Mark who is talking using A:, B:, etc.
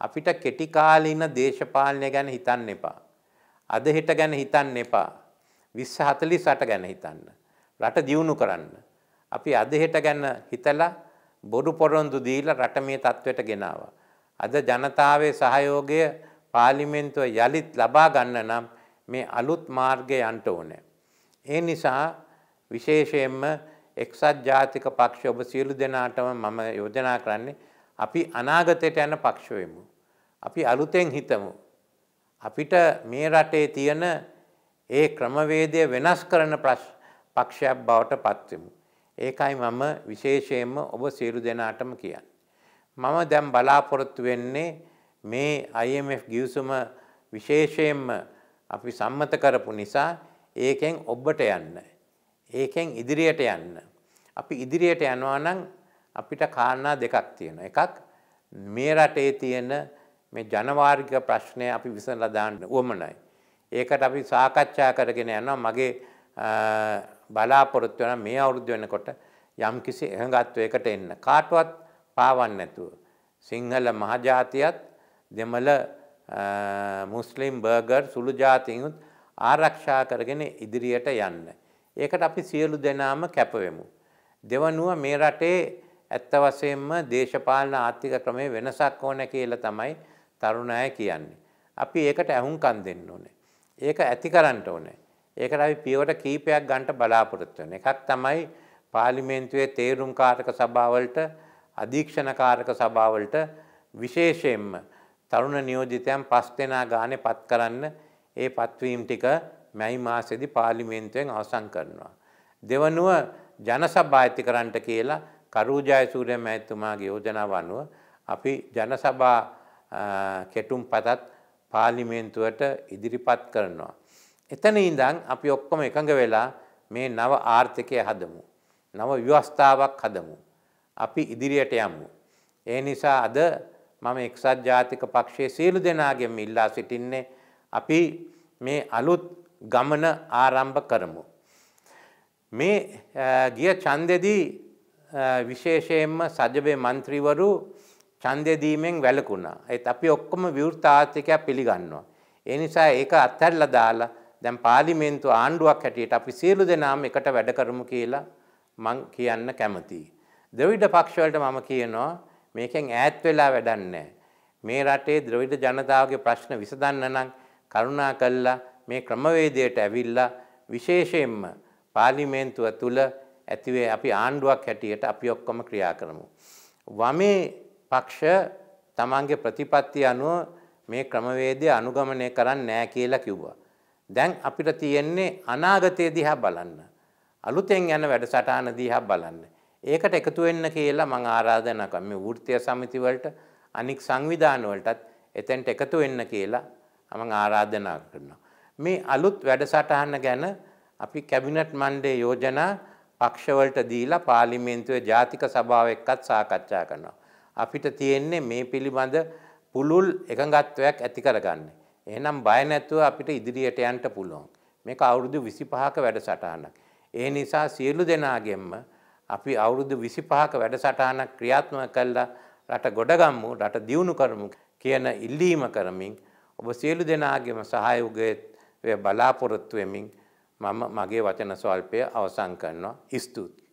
A: අපිට කෙටිකාලීන දේශපාලනය ගැන හිතන්න එපා. අද හෙට ගැන හිතන්න එපා. විස්ස හතලි සට ගැන හිතන්න. රට දියුණු කරන්න. අපි අද හෙට ගැන්න හිතලා බොරු පොරොන්දු දීල රට මේ තත්ත්වයට ගෙනාව. අද ජනතාවේ සහයෝගය පාලිමෙන්තුව යළිත් ලබා ගන්න නම් මේ අලුත් මාර්ගය අන්ට ඕනෑ. ඒ නිසා විශේෂයෙන්ම එක්සත් ජාතික පක්ෂ ඔබ සියලු දෙනාටම මම යෝජනා කරන්නේ අපි අනාගතයට යන පක්ෂ වෙමු. අපි අලුතෙන් හිතමු. අපිට මේ රටේ තියෙන ඒ ක්‍රමවේදය වෙනස් කරන පක්ෂයක් බවට පත්වෙමු. ඒකයි මම විශේෂයෙන්ම ඔබ සියලු දෙනාටම කියන්න. මම දැම් බලාපොරොත්තු වෙන්නේ මේ IMF ගිවසුම විශේෂයෙන්ම අපි සම්මත කරපු නිසා ඒකෙන් ඔබට යන්න. ඒකෙන් ඉදිරියට යන්න. අපි ඉදිරියට යනවා නම් අපිට කාරණා දෙකක් තියෙන. එකක් මේ රටේ තියෙන මේ ජනවාර්ගික ප්‍රශ්නය අපි විසඳලා දාන්න උවමනයි. ඒකට අපි සාකච්ඡා කරගෙන යනවා මගේ බලාපොරොත්තු වෙන මේ අවුරුද්ද වෙනකොට යම්කිසි එකඟත්වයකට එන්න. කාටවත් පාවන්නේ නැතුව. සිංහල මහජාතියත් දෙමළ මුස්ලිම් බර්ගර් සුළු ජාතියුත් ආරක්ෂා කරගෙන ඉදිරියට යන්න. ඒකට අපි සියලු දෙනාම කැපවෙමු. දෙවනුව මේ රටේ ඇත්ත වශයෙන්ම දේශපාලන ආර්ථික ක්‍රමේ වෙනසක් ඕන කියලා තමයි තරුණ අය කියන්නේ. අපි ඒකට ඇහුම්කන් දෙන්න ඕනේ. ඒක ඇති කරන්න ඕනේ. ඒකට අපි පියවර කීපයක් ගන්න බලාපොරොත්තු වෙන. එකක් තමයි පාර්ලිමේන්තුවේ තේරුම්කාරක සභාවලට අධීක්ෂණකාරක සභාවලට විශේෂයෙන්ම තරුණ නියෝජිතයන් පස් දෙනා ගානේ පත් කරන්න ඒ පත්වීම් ටික මැයි මාසෙදි පාර්ලිමේන්තුවෙන් අවසන් කරනවා. දෙවනුව ජනසභා ඇති කරන්නට කියලා කරූජයසූරය මැත්තුමාගේ යෝජනාව අනුව අපි ජනසභා කෙටුම් පතත් පාලිමේන්තුවට ඉදිරිපත් කරනවා. එතන ඉඳං අපි ඔක්කොම එකඟ වෙලා මේ නව ආර්ථිකය හදමු. නව ව්‍යවස්ථාවක් හදමු. අපි ඉදිරියට යම්මු. ඒ නිසා අද මම එක්සත් ජාතික පක්ෂයේ සියලු දෙනාගෙන් ඉල්ලා සිටින්නේ අපි මේ අලුත් ගමන ආරම්භ කරමු. මේ ගිය ඡන්දෙදී විශේෂයෙන්ම සජබේ මන්ත්‍රීවරු ඡන්දයදීමෙන් වැළකුණා. ඒත් අපි ඔක්කොම විවෘත ආර්ථිකයක් පිළිගන්නවා. ඒ නිසා ඒක අත්හැරලා දාලා දැන් පාර්ලිමේන්තු ආණ්ඩුවක් හැටියට අපි සියලු දෙනාම එකට වැඩ කරමු කියලා මං කියන්න කැමතියි. ද්‍රවිඩ පක්ෂවලට මම කියනවා මේකෙන් ඈත් වෙලා වැඩන්නේ මේ රටේ ද්‍රවිඩ ජනතාවගේ ප්‍රශ්න විසඳන්න නම් කරුණා කළා මේ ක්‍රමවේදයට ඇවිල්ලා විශේෂයෙන්ම පාර්ලිමේන්තුව තුළ ඇතිවේ අපි ආණ්ඩුවක් හැටියට අපි ඔක්කොම ක්‍රියා කරමු. වමේ පක්ෂ තමන්ගේ ප්‍රතිපත්ති අනුව මේ ක්‍රමවේදය අනුගමනය කරන්න නෑ කියලා කිව්වා. දැන් අපිට තියෙන්නේ අනාගතය දිහා බලන්න. අලුතෙන් යන වැඩසටහන දිහා බලන්න. ඒකට එකතු වෙන්න කියලා මං ආරාධනා කරා. මේ වෘත්තීය සමිති වලට අනික් සංවිධාන වලටත් එතෙන්ට එකතු වෙන්න කියලා මං ආරාධනා කරනවා. මේ අලුත් වැඩසටහන ගැන අපි කැබිනට් මණ්ඩේ යෝජනා පක්ෂවලට දීලා පාර්ලිමේන්තුවේ ජාතික සභාව එක්කත් සාකච්ඡා කරනවා. අපිට තියෙන්නේ මේ පිළිබඳ පුළුල් එකඟත්වයක් ඇති කරගන්න. එහෙනම් බය නැතුව අපිට ඉදිරියට යන්න පුළුවන්. මේක අවුරුදු 25ක වැඩසටහනක්. ඒ නිසා සියලු දෙනාගෙන්ම අපි අවුරුදු 25ක වැඩසටහනක් ක්‍රියාත්මක කළා රට ගොඩගම්මු, රට දියුණු කරමු කියන ඉල්ලීම කරමින් ඔබ සියලු දෙනාගේම සහයෝගය බලාපොරොත්තු වෙමින් මම මගේ වචන ස්වල්පය අවසන් කරනවා ස්තුති